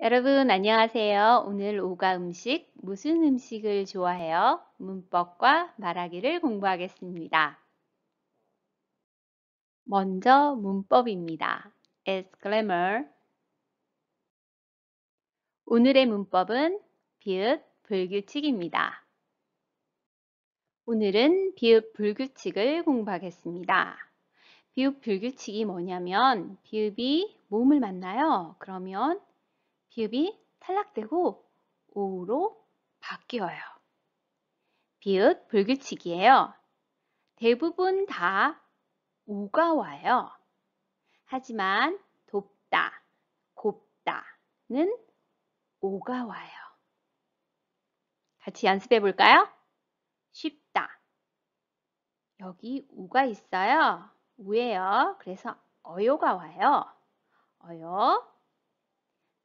여러분 안녕하세요. 오늘 오가 음식 무슨 음식을 좋아해요? 문법과 말하기를 공부하겠습니다. 먼저 문법입니다. exclaimer 오늘의 문법은 비읍 불규칙입니다. 오늘은 비읍 불규칙을 공부하겠습니다. 비읍 불규칙이 뭐냐면 비읍이 몸을 만나요. 그러면 비읍이 탈락되고 오로 바뀌어요. 비읍 불규칙이에요. 대부분 다 오가 와요. 하지만 돕다, 곱다는 오가 와요. 같이 연습해 볼까요? 쉽다. 여기 우가 있어요. 우예요. 그래서 어요가 와요. 어요,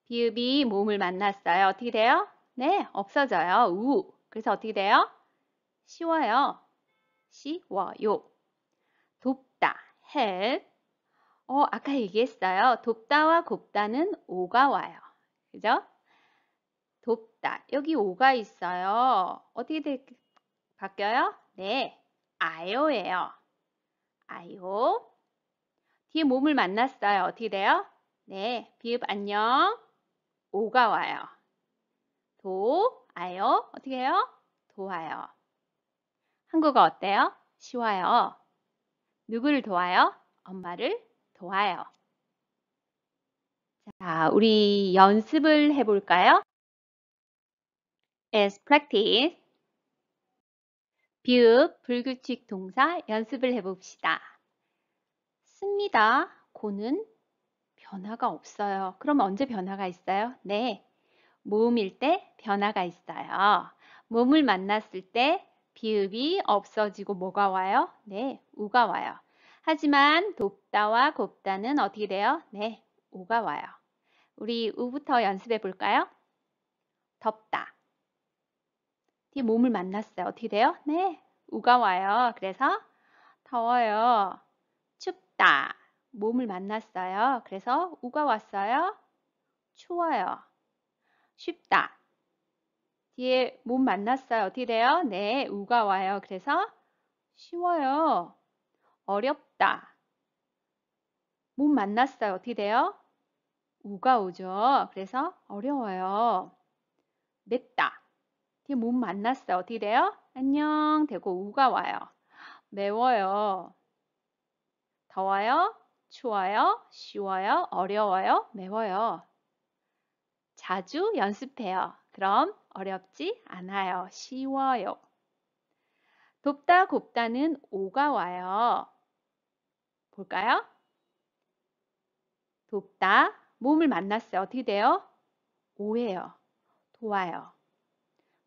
비읍이 몸을 만났어요. 어떻게 돼요? 네, 없어져요. 우. 그래서 어떻게 돼요? 쉬워요. 쉬워요. 돕다. help. 어, 아까 얘기했어요. 돕다와 곱다는 오가 와요. 그죠? 돕다. 여기 오가 있어요. 어떻게 되, 바뀌어요? 네. 아요예요. 아요. 뒤에 몸을 만났어요. 어떻게 돼요? 네. 비읍 안녕. 오가 와요. 도, 아요. 어떻게 해요? 도와요. 한국어 어때요? 쉬워요. 누구를 도와요? 엄마를 도와요. 자, 우리 연습을 해볼까요? As practice. 비읍, 불규칙 동사 연습을 해봅시다. 씁니다. 고는 변화가 없어요. 그럼 언제 변화가 있어요? 네, 모음일 때 변화가 있어요. 몸을 만났을 때 비읍이 없어지고 뭐가 와요? 네, 우가 와요. 하지만 돕다와 곱다는 어떻게 돼요? 네, 우가 와요. 우리 우부터 연습해 볼까요? 덥다. 뒤에 몸을 만났어요. 어떻게 돼요? 네, 우가 와요. 그래서 더워요. 춥다. 몸을 만났어요. 그래서 우가 왔어요. 추워요. 쉽다. 뒤에 몸 만났어요. 어떻게 돼요? 네, 우가 와요. 그래서 쉬워요. 어렵다. 몸 만났어요. 어떻게 돼요? 우가 오죠. 그래서 어려워요. 맵다. 뒤에 몸 만났어요. 어떻게 돼요? 안녕 되고 우가 와요. 매워요. 더워요. 좋아요, 쉬워요, 어려워요, 매워요. 자주 연습해요. 그럼 어렵지 않아요. 쉬워요. 돕다 곱다는 오가 와요. 볼까요? 돕다, 몸을 만났어요. 어떻게 돼요? 오예요. 도와요.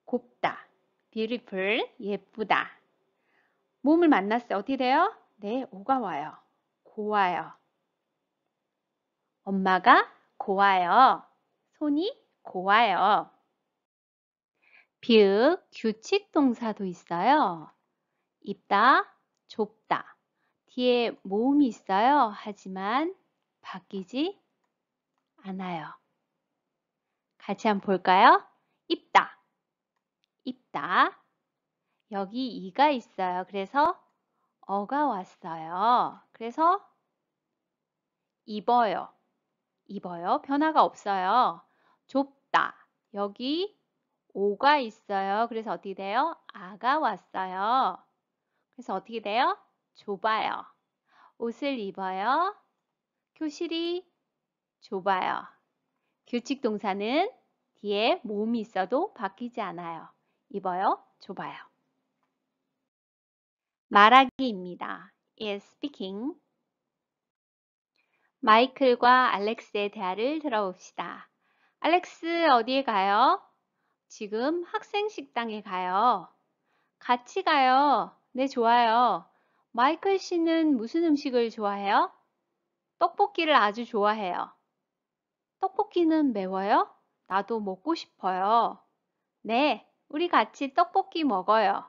곱다, beautiful, 예쁘다. 몸을 만났어요. 어떻게 돼요? 네, 오가 와요. 고와요. 엄마가 고와요. 손이 고와요. 비읍 규칙 동사도 있어요. 입다, 좁다. 뒤에 모음이 있어요. 하지만 바뀌지 않아요. 같이 한번 볼까요? 입다, 입다. 여기 이가 있어요. 그래서 어가 왔어요. 그래서 입어요. 입어요. 변화가 없어요. 좁다. 여기 오가 있어요. 그래서 어떻게 돼요? 아가 왔어요. 그래서 어떻게 돼요? 좁아요. 옷을 입어요. 교실이 좁아요. 규칙 동사는 뒤에 몸이 있어도 바뀌지 않아요. 입어요. 좁아요. 말하기입니다. is speaking. 마이클과 알렉스의 대화를 들어봅시다. 알렉스 어디에 가요? 지금 학생 식당에 가요. 같이 가요. 네, 좋아요. 마이클 씨는 무슨 음식을 좋아해요? 떡볶이를 아주 좋아해요. 떡볶이는 매워요? 나도 먹고 싶어요. 네, 우리 같이 떡볶이 먹어요.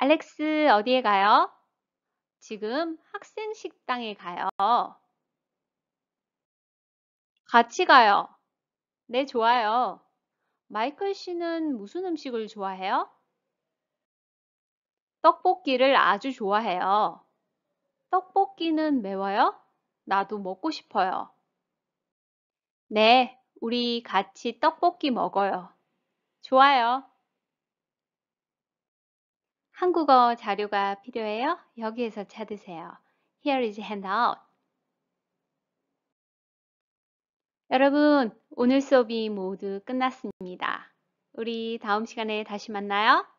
알렉스 어디에 가요? 지금 학생 식당에 가요. 같이 가요. 네, 좋아요. 마이클 씨는 무슨 음식을 좋아해요? 떡볶이를 아주 좋아해요. 떡볶이는 매워요? 나도 먹고 싶어요. 네, 우리 같이 떡볶이 먹어요. 좋아요. 한국어 자료가 필요해요? 여기에서 찾으세요. Here is handout. 여러분, 오늘 수업이 모두 끝났습니다. 우리 다음 시간에 다시 만나요.